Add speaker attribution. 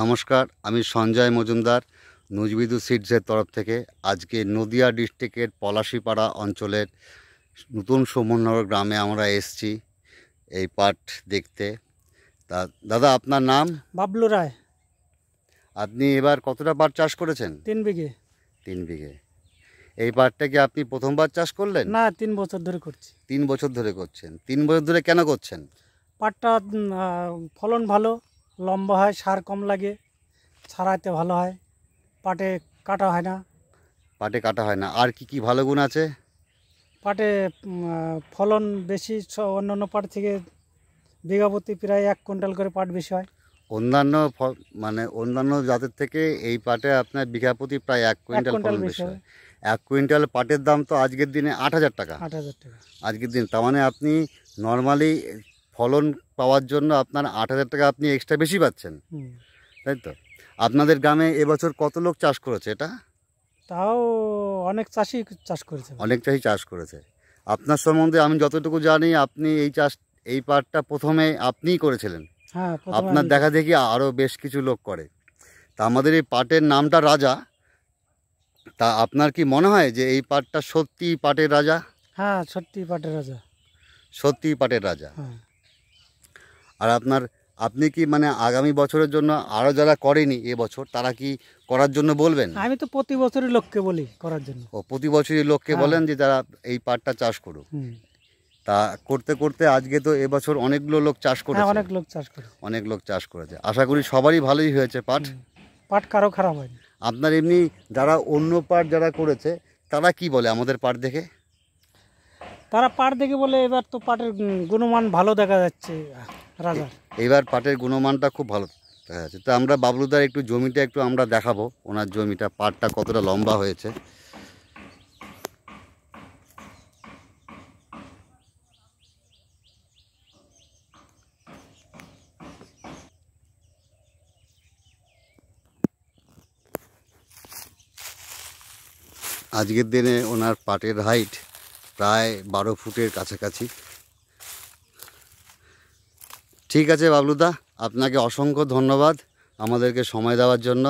Speaker 1: নমস্কার আমি সঞ্জয় মজুমদার নজবিদু সিডসের তরফ থেকে আজকে নদিয়া ডিস্ট্রিক্টের পলাশিপাড়া অঞ্চলের নতুন সুমনগর গ্রামে আমরা এসছি এই পাঠ দেখতে তা দাদা আপনার নাম বাবলু রায় আপনি এবার কতটা পাট চাষ করেছেন তিন বিঘে তিন বিঘে এই পাটটা কি আপনি প্রথমবার চাষ করলেন না তিন বছর ধরে করছি তিন বছর ধরে করছেন তিন বছর ধরে কেন করছেন
Speaker 2: পাটটা ফলন ভালো লম্বা হয় সার কম লাগে ছাড়াইতে ভালো হয় পাটে কাটা হয় না
Speaker 1: পাটে কাটা হয় না আর কি কি ভালো গুণ আছে
Speaker 2: পাটে ফলন বেশি অন্য অন্য পাট থেকে বিঘাপতি প্রায় এক কুইন্টাল
Speaker 1: করে পাট বেশি হয় অন্যান্য মানে অন্যান্য জাতের থেকে এই পাটে আপনার বিঘাপতি প্রায় এক কুইন্টাল ফলন বেশি হয় এক কুইন্টাল পাটের দাম তো আজকের দিনে আট হাজার টাকা আট হাজার টাকা আজকের দিন তার মানে আপনি নর্মালি ফলন পাওয়ার জন্য আপনার আট হাজার টাকা আপনি এক্সট্রা বেশি পাচ্ছেন তাই তো আপনাদের গ্রামে এবছর কত লোক চাষ করেছে এটা
Speaker 2: তাও অনেক চাষি চাষ করেছে
Speaker 1: অনেক চাষি চাষ করেছে আপনার সম্বন্ধে আমি যতটুকু জানি আপনি এই চাষ এই পাটটা প্রথমে আপনিই করেছিলেন
Speaker 2: হ্যাঁ, আপনার
Speaker 1: দেখা দেখি আরও বেশ কিছু লোক করে তা আমাদের এই পাটের নামটা রাজা তা আপনার কি মনে হয় যে এই পাটটা সত্যি পাটের রাজা
Speaker 2: হ্যাঁ সত্যি পাটের রাজা
Speaker 1: সত্যি পাটের রাজা হ্যাঁ আর আপনার আপনি কি মানে আগামী বছরের জন্য আরও যারা করেনি এবছর তারা কি করার জন্য বলবেন
Speaker 2: আমি তো প্রতি বছরই লোককে বলি করার জন্য
Speaker 1: ও প্রতি বছরই লোককে হ্যাঁ। বলেন যে তারা এই পাটটা চাষ করুক তা করতে করতে আজকে তো এবছর অনেকগুলো লোক চাষ হ্যাঁ, করেছে অনেক লোক চাষ করে অনেক লোক চাষ করেছে আশা করি সবারই ভালোই হয়েছে পাট পাট কারো খারাপ হয়নি আপনার এমনি যারা অন্য পাট যারা করেছে তারা কি বলে আমাদের পাট দেখে
Speaker 2: তারা পাট দেখে বলে এবার তো পাটের গুণমান ভালো দেখা যাচ্ছে রাজার
Speaker 1: এবার পাটের গুণমানটা খুব ভালো দেখা যাচ্ছে তো আমরা বাবলুদার একটু জমিটা একটু আমরা দেখাবো ওনার জমিটা পাটটা কতটা লম্বা হয়েছে আজকের দিনে ওনার পাটের হাইট প্রায় বারো ফুটের কাছাকাছি ঠিক আছে বাবলুদা আপনাকে অসংখ্য ধন্যবাদ আমাদেরকে সময় দেওয়ার জন্য